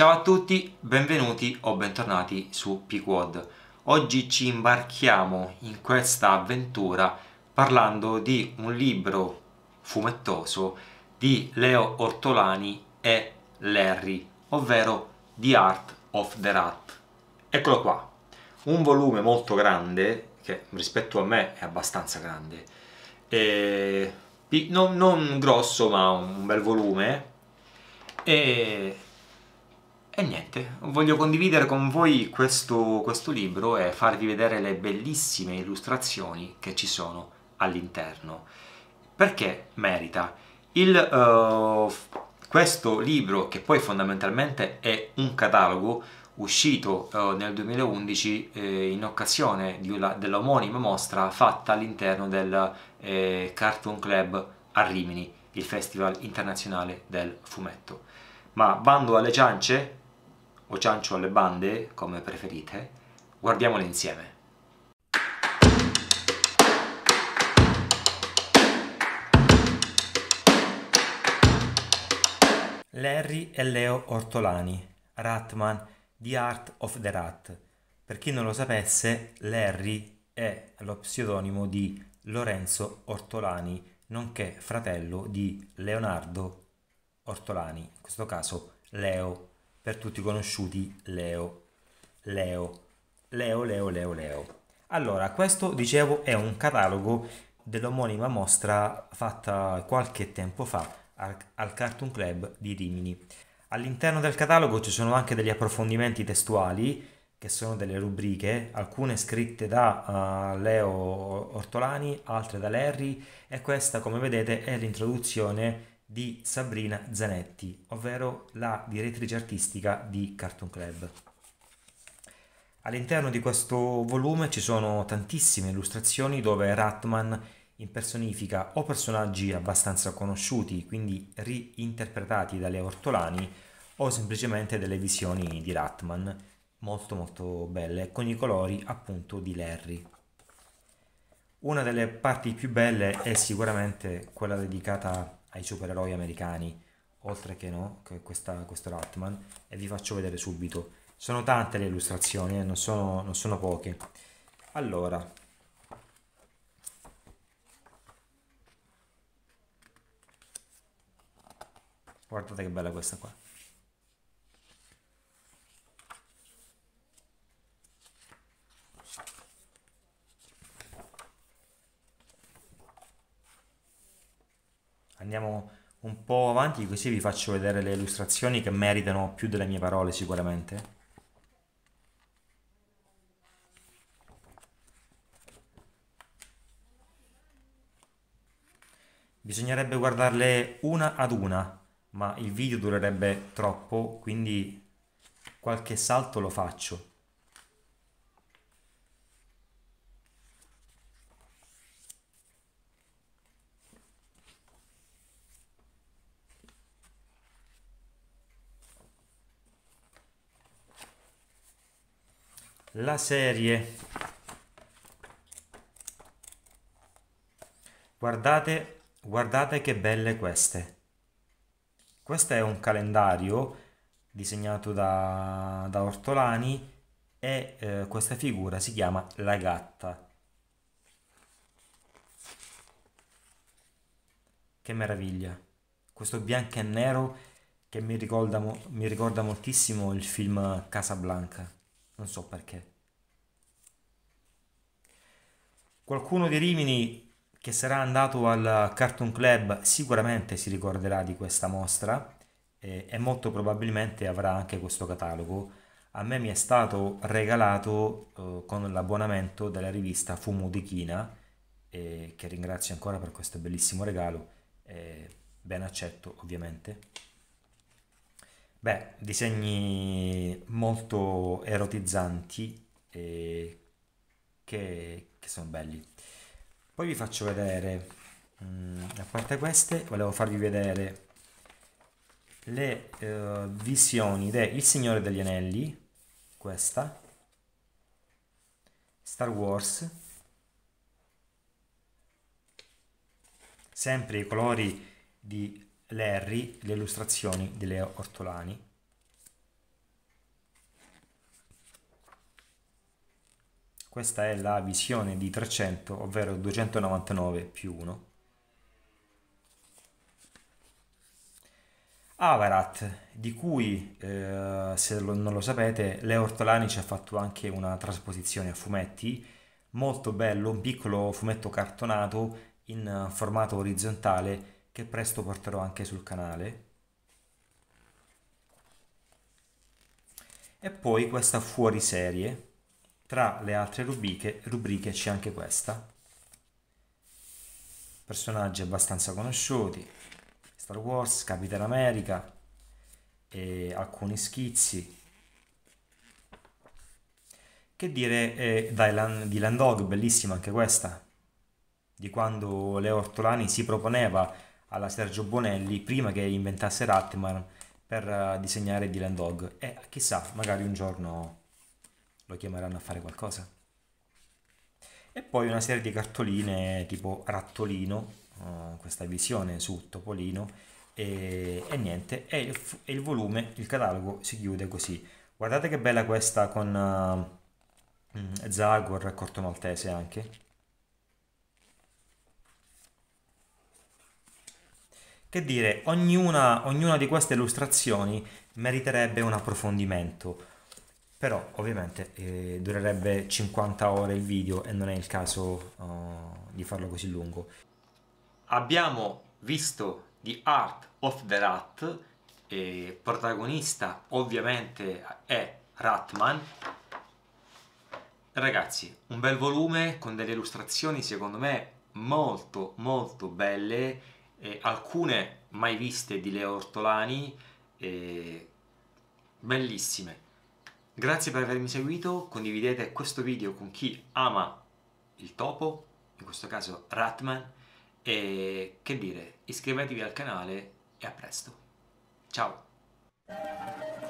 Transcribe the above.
Ciao a tutti, benvenuti o bentornati su PQuad. Oggi ci imbarchiamo in questa avventura parlando di un libro fumettoso di Leo Ortolani e Larry, ovvero The Art of the Rat. Eccolo qua, un volume molto grande, che rispetto a me è abbastanza grande, e non, non grosso ma un bel volume, e e niente, voglio condividere con voi questo, questo libro e farvi vedere le bellissime illustrazioni che ci sono all'interno. Perché merita? Il, uh, questo libro, che poi fondamentalmente è un catalogo, uscito uh, nel 2011 eh, in occasione dell'omonima mostra fatta all'interno del eh, Cartoon Club a Rimini, il Festival Internazionale del Fumetto. Ma bando alle ciance, o ciancio alle bande, come preferite, guardiamole insieme. Larry e Leo Ortolani, Ratman, The Art of the Rat. Per chi non lo sapesse, Larry è lo pseudonimo di Lorenzo Ortolani, nonché fratello di Leonardo Ortolani, in questo caso Leo per tutti conosciuti Leo. Leo, Leo, Leo, Leo, Leo. Allora, questo dicevo è un catalogo dell'omonima mostra fatta qualche tempo fa al, al Cartoon Club di Rimini. All'interno del catalogo ci sono anche degli approfondimenti testuali, che sono delle rubriche, alcune scritte da uh, Leo Ortolani, altre da Larry e questa come vedete è l'introduzione di Sabrina Zanetti, ovvero la direttrice artistica di Cartoon Club. All'interno di questo volume ci sono tantissime illustrazioni dove Ratman impersonifica o personaggi abbastanza conosciuti, quindi reinterpretati dalle Ortolani, o semplicemente delle visioni di Ratman, molto molto belle, con i colori appunto di Larry. Una delle parti più belle è sicuramente quella dedicata ai supereroi americani, oltre che no, questa, questo Ratman, e vi faccio vedere subito. Sono tante le illustrazioni, eh, non, sono, non sono poche. Allora, guardate che bella questa qua. andiamo un po' avanti così vi faccio vedere le illustrazioni che meritano più delle mie parole sicuramente. Bisognerebbe guardarle una ad una, ma il video durerebbe troppo, quindi qualche salto lo faccio. la serie guardate guardate che belle queste questo è un calendario disegnato da, da Ortolani e eh, questa figura si chiama la gatta che meraviglia questo bianco e nero che mi ricorda, mi ricorda moltissimo il film Casablanca non so perché Qualcuno di Rimini che sarà andato al Cartoon Club sicuramente si ricorderà di questa mostra e, eh, e molto probabilmente avrà anche questo catalogo. A me mi è stato regalato eh, con l'abbonamento della rivista Fumo di China, eh, che ringrazio ancora per questo bellissimo regalo, eh, ben accetto ovviamente. Beh, disegni molto erotizzanti, eh, che, che sono belli. Poi vi faccio vedere, mh, mm, a parte queste, volevo farvi vedere le uh, visioni de Il Signore degli Anelli, questa, Star Wars, sempre i colori di Larry, le illustrazioni di Leo Ortolani. Questa è la visione di 300, ovvero 299 più 1. Avarat, di cui, eh, se lo, non lo sapete, Leo Ortolani ci ha fatto anche una trasposizione a fumetti, molto bello, un piccolo fumetto cartonato in formato orizzontale che presto porterò anche sul canale. E poi questa fuori serie tra le altre rubriche, rubriche c'è anche questa. Personaggi abbastanza conosciuti, Star Wars, Capitan America, e alcuni schizzi. Che dire eh, Dylan, Dylan Dog, bellissima anche questa, di quando Leo Ortolani si proponeva alla Sergio Bonelli prima che inventasse Ratman per uh, disegnare Dylan Dog e chissà, magari un giorno lo chiameranno a fare qualcosa. E poi una serie di cartoline tipo Rattolino, uh, questa visione su Topolino, e, e niente, e il, e il, volume, il catalogo si chiude così. Guardate che bella questa con uh, Zagor e Corto Maltese anche. Che dire, ognuna, ognuna di queste illustrazioni meriterebbe un approfondimento però ovviamente eh, durerebbe 50 ore il video e non è il caso uh, di farlo così lungo. Abbiamo visto The Art of the Rat, eh, protagonista ovviamente è Ratman. Ragazzi, un bel volume con delle illustrazioni secondo me molto molto belle, eh, alcune mai viste di Leo Ortolani, bellissime. Grazie per avermi seguito, condividete questo video con chi ama il topo, in questo caso Ratman, e che dire, iscrivetevi al canale e a presto. Ciao!